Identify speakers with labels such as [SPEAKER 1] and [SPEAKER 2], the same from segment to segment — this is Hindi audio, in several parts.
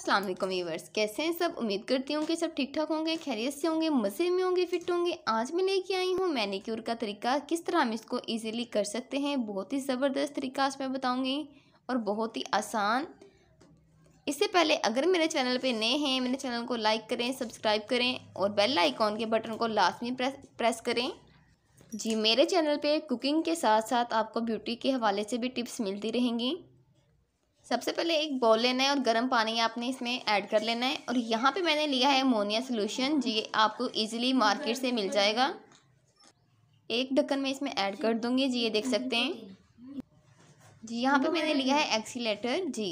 [SPEAKER 1] अस्सलाम वालेकुम व्यूवर्स कैसे हैं सब उम्मीद करती हूँ कि सब ठीक ठाक होंगे खैरियत से होंगे मज़े में होंगे फिट होंगे आज मैं लेके आई हूँ मैनीक्योर का तरीका किस तरह हम इसको इजीली कर सकते हैं बहुत ही ज़बरदस्त तरीका आज मैं बताऊँगी और बहुत ही आसान इससे पहले अगर मेरे चैनल पे नए हैं मेरे चैनल को लाइक करें सब्सक्राइब करें और बेल आइकॉन के बटन को लाजमी प्रेस प्रेस करें जी मेरे चैनल पे कुकिंग के साथ साथ आपको ब्यूटी के हवाले से भी टिप्स मिलती रहेंगी सबसे पहले एक बॉल लेना है और गर्म पानी आपने इसमें ऐड कर लेना है और यहाँ पे मैंने लिया है अमोनिया सोल्यूशन जी आपको इजीली मार्केट से मिल जाएगा एक ढक्कन में इसमें ऐड कर दूँगी जी ये देख सकते हैं जी यहाँ पे मैंने लिया है एक्सीटर जी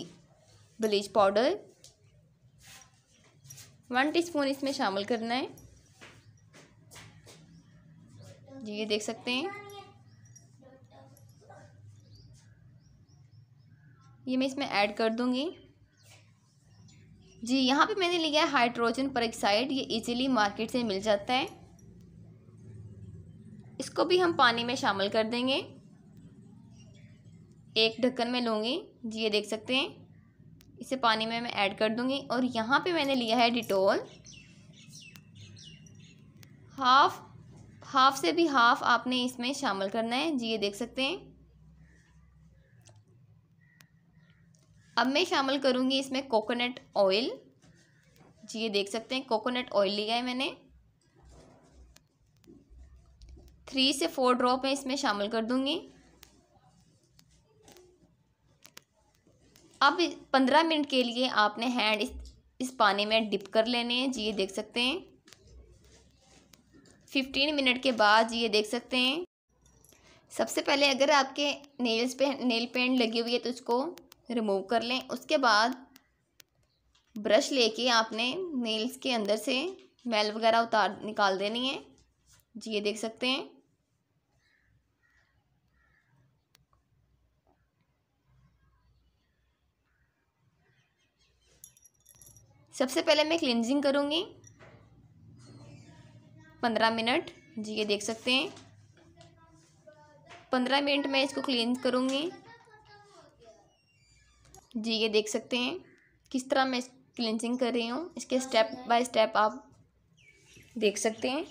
[SPEAKER 1] ब्लीच पाउडर वन टी इसमें शामिल करना है जी ये देख सकते हैं ये मैं इसमें ऐड कर दूँगी जी यहाँ पे मैंने लिया है हाइड्रोजन पर ये इजीली मार्केट से मिल जाता है इसको भी हम पानी में शामिल कर देंगे एक ढक्कन में लूँगी जी ये देख सकते हैं इसे पानी में मैं ऐड कर दूँगी और यहाँ पे मैंने लिया है डिटोल हाफ हाफ से भी हाफ आपने इसमें शामिल करना है जी ये देख सकते हैं अब मैं शामिल करूँगी इसमें कोकोनट ऑयल जी ये देख सकते हैं कोकोनट ऑयल लिया है मैंने थ्री से फोर ड्रॉप मैं इसमें शामिल कर दूँगी अब पंद्रह मिनट के लिए आपने हैंड इस इस पानी में डिप कर लेने हैं जी ये देख सकते हैं फिफ्टीन मिनट के बाद जी ये देख सकते हैं सबसे पहले अगर आपके नेल्स पे नेल पेंट लगी हुई है तो उसको रिमूव कर लें उसके बाद ब्रश लेके आपने नेल्स के अंदर से मैल वगैरह उतार निकाल देनी है जी ये देख सकते हैं सबसे पहले मैं क्लिनजिंग करूँगी पंद्रह मिनट जी ये देख सकते हैं पंद्रह मिनट मैं इसको क्लीन करूँगी जी ये देख सकते हैं किस तरह मैं क्लिनजिंग कर रही हूँ इसके स्टेप बाय स्टेप आप देख सकते हैं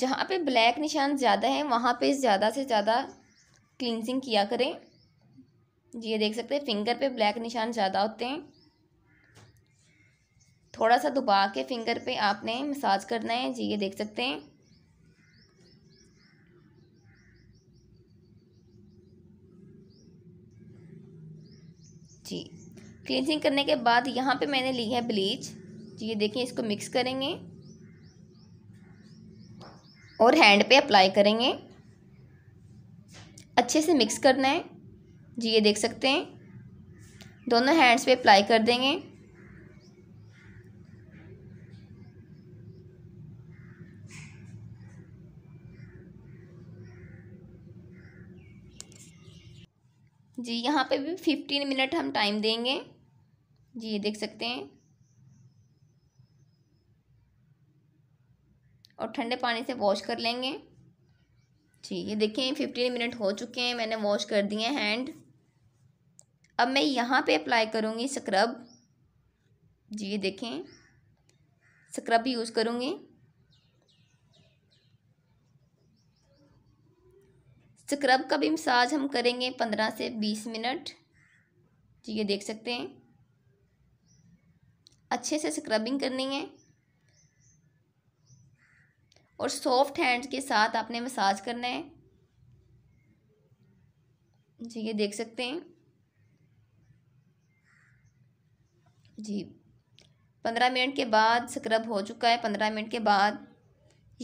[SPEAKER 1] जहाँ पे ब्लैक निशान ज़्यादा है वहाँ पे ज़्यादा से ज़्यादा क्लिनजिंग किया करें जी ये देख सकते हैं फिंगर पे ब्लैक निशान ज़्यादा होते हैं थोड़ा सा दुबा के फिंगर पे आपने मसाज करना है जी ये देख सकते हैं जी क्लिनजिंग करने के बाद यहाँ पे मैंने ली है ब्लीच जी ये देखिए इसको मिक्स करेंगे और हैंड पे अप्लाई करेंगे अच्छे से मिक्स करना है जी ये देख सकते हैं दोनों हैंड्स पे अप्लाई कर देंगे जी यहाँ पे भी फिफ्टीन मिनट हम टाइम देंगे जी ये देख सकते हैं और ठंडे पानी से वॉश कर लेंगे जी ये देखें फिफ्टीन मिनट हो चुके हैं मैंने वॉश कर दिए हैं हैंड अब मैं यहाँ पे अप्लाई करूँगी स्क्रब जी ये देखें स्क्रब यूज़ करूँगी स्क्रब तो का भी मसाज हम करेंगे पंद्रह से बीस मिनट जी ये देख सकते हैं अच्छे से स्क्रबिंग करनी है और सॉफ्ट हैंड के साथ आपने मसाज करना है जी ये देख सकते हैं जी पंद्रह मिनट के बाद स्क्रब हो चुका है पंद्रह मिनट के बाद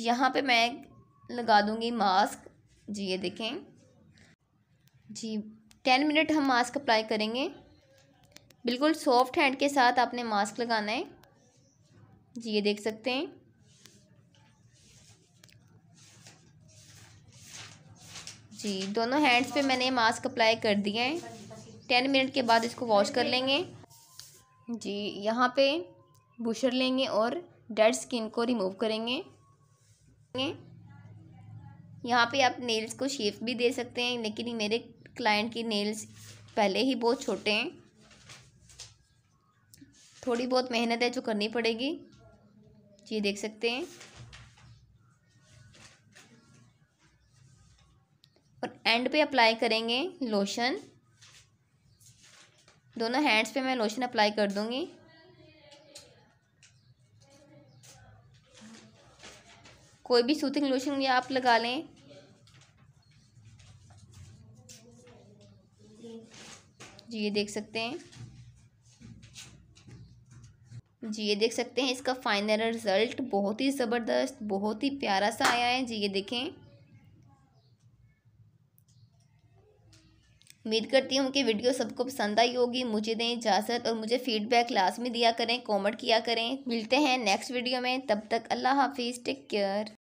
[SPEAKER 1] यहाँ पे मैं लगा दूँगी मास्क जी ये देखें जी टेन मिनट हम मास्क अप्लाई करेंगे बिल्कुल सॉफ्ट हैंड के साथ आपने मास्क लगाना है जी ये देख सकते हैं जी दोनों हैंड्स पे मैंने मास्क अप्लाई कर दिए हैं टेन मिनट के बाद इसको वॉश कर लेंगे जी यहाँ पे बुशर लेंगे और डेड स्किन को रिमूव करेंगे यहाँ पे आप नेल्स को शेप भी दे सकते हैं लेकिन मेरे क्लाइंट की नेल्स पहले ही बहुत छोटे हैं थोड़ी बहुत मेहनत है जो करनी पड़ेगी ये देख सकते हैं और एंड पे अप्लाई करेंगे लोशन दोनों हैंड्स पे मैं लोशन अप्लाई कर दूंगी कोई भी सूथिंग लोशन या आप लगा लें जी ये देख सकते हैं जी ये देख सकते हैं इसका फाइनल रिज़ल्ट बहुत ही ज़बरदस्त बहुत ही प्यारा सा आया है जी ये देखें उम्मीद करती हूँ कि वीडियो सबको पसंद आई होगी मुझे दें इजाज़त और मुझे फ़ीडबैक लास्ट में दिया करें कमेंट किया करें मिलते हैं नेक्स्ट वीडियो में तब तक अल्लाह हाफिज़ टेक केयर